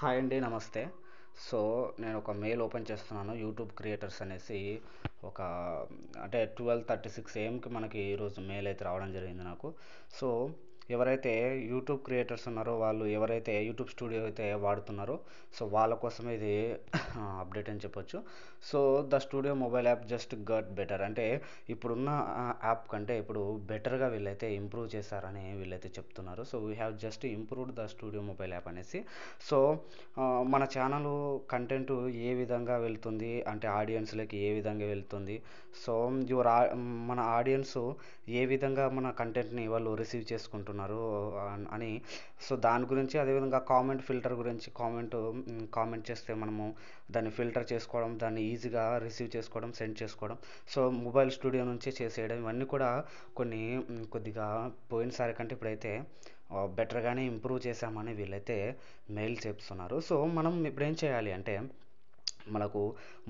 hi అండి నమస్తే సో నేను ఒక మెయిల్ ఓపెన్ చేస్తున్నాను యూట్యూబ్ క్రియేటర్స్ అనేసి ఒక అంటే ట్వెల్వ్ థర్టీ సిక్స్ ఏఎంకి మనకి ఈరోజు మెయిల్ అయితే రావడం జరిగింది నాకు సో ఎవరైతే యూట్యూబ్ క్రియేటర్స్ ఉన్నారో వాళ్ళు ఎవరైతే యూట్యూబ్ స్టూడియో అయితే వాడుతున్నారో సో వాళ్ళ కోసమే ఇది అప్డేట్ అని చెప్పొచ్చు so the studio mobile app just got better అంటే ఇప్పుడున్న యాప్ కంటే ఇప్పుడు బెటర్గా వీళ్ళైతే ఇంప్రూవ్ చేశారని వీళ్ళైతే చెప్తున్నారు so we have just improved the studio mobile app అనేసి సో మన ఛానల్ కంటెంట్ ఏ విధంగా వెళ్తుంది అంటే ఆడియన్స్లకి ఏ విధంగా వెళ్తుంది సో యువర్ మన ఆడియన్స్ ఏ విధంగా మన కంటెంట్ని వాళ్ళు రిసీవ్ చేసుకుంటున్నారు చేస్తున్నారు అని సో దాని గురించి అదేవిధంగా కామెంట్ ఫిల్టర్ గురించి కామెంట్ కామెంట్ చేస్తే మనము దాన్ని ఫిల్టర్ చేసుకోవడం దాన్ని ఈజీగా రిసీవ్ చేసుకోవడం సెండ్ చేసుకోవడం సో మొబైల్ స్టూడియో నుంచే చేసేయడం ఇవన్నీ కూడా కొన్ని కొద్దిగా పోయినసారి కంటే ఇప్పుడైతే బెటర్గానే ఇంప్రూవ్ చేశామని వీళ్ళైతే మెయిల్ చెప్తున్నారు సో మనం ఇప్పుడు ఏం చేయాలి అంటే మనకు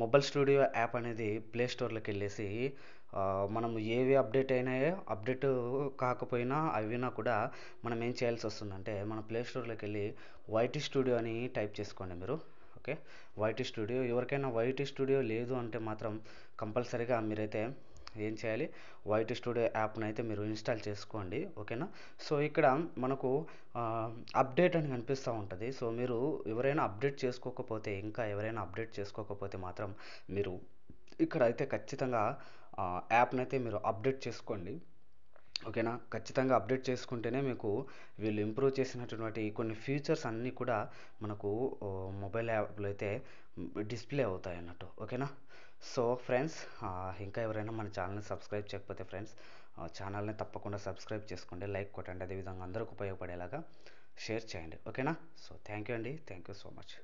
మొబైల్ స్టూడియో యాప్ అనేది ప్లే స్టోర్లోకి వెళ్ళేసి మనం ఏవి అప్డేట్ అయినాయో అప్డేట్ కాకపోయినా అవినా కూడా మనం ఏం చేయాల్సి వస్తుందంటే మన ప్లే స్టోర్లోకి వెళ్ళి వైటీ స్టూడియో అని టైప్ చేసుకోండి మీరు ఓకే వైటీ స్టూడియో ఎవరికైనా వైటీ స్టూడియో లేదు అంటే మాత్రం కంపల్సరీగా మీరైతే ఏం చేయాలి వైట్ స్టూడియో యాప్ని అయితే మీరు ఇన్స్టాల్ చేసుకోండి ఓకేనా సో ఇక్కడ మనకు అప్డేట్ అని కనిపిస్తూ ఉంటుంది సో మీరు ఎవరైనా అప్డేట్ చేసుకోకపోతే ఇంకా ఎవరైనా అప్డేట్ చేసుకోకపోతే మాత్రం మీరు ఇక్కడ అయితే ఖచ్చితంగా యాప్ని అయితే మీరు అప్డేట్ చేసుకోండి ఓకేనా ఖచ్చితంగా అప్డేట్ చేసుకుంటేనే మీకు వీళ్ళు ఇంప్రూవ్ చేసినటువంటి కొన్ని ఫీచర్స్ అన్నీ కూడా మనకు మొబైల్ యాప్లో అయితే డిస్ప్లే అవుతాయి అన్నట్టు ఓకేనా సో ఫ్రెండ్స్ ఇంకా ఎవరైనా మన ఛానల్ని సబ్స్క్రైబ్ చేయకపోతే ఫ్రెండ్స్ ఛానల్ని తప్పకుండా సబ్స్క్రైబ్ చేసుకోండి లైక్ కొట్టండి అదేవిధంగా అందరికి ఉపయోగపడేలాగా షేర్ చేయండి ఓకేనా సో థ్యాంక్ యూ అండి థ్యాంక్ యూ సో మచ్